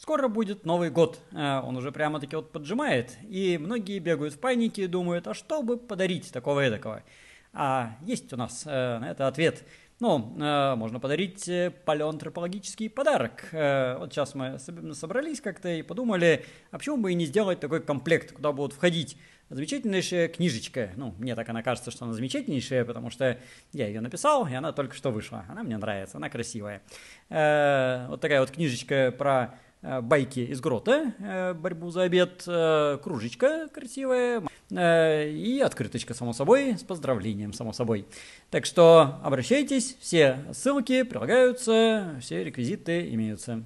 Скоро будет Новый год, э, он уже прямо-таки вот поджимает, и многие бегают в панике и думают, а что бы подарить такого эдакого? А есть у нас э, на это ответ. Ну, э, можно подарить палеоантропологический подарок. вот сейчас мы собрались как-то и подумали, а почему бы и не сделать такой комплект, куда будут входить замечательнейшая книжечка. Ну, мне так она кажется, что она замечательнейшая, потому что я ее написал, и она только что вышла. Она мне нравится, она красивая. вот такая вот книжечка про Э, байки из грота, э, борьбу за обед, э, кружечка красивая и открыточка, само собой, с поздравлением, само собой. Так что обращайтесь, все ссылки прилагаются, все реквизиты имеются.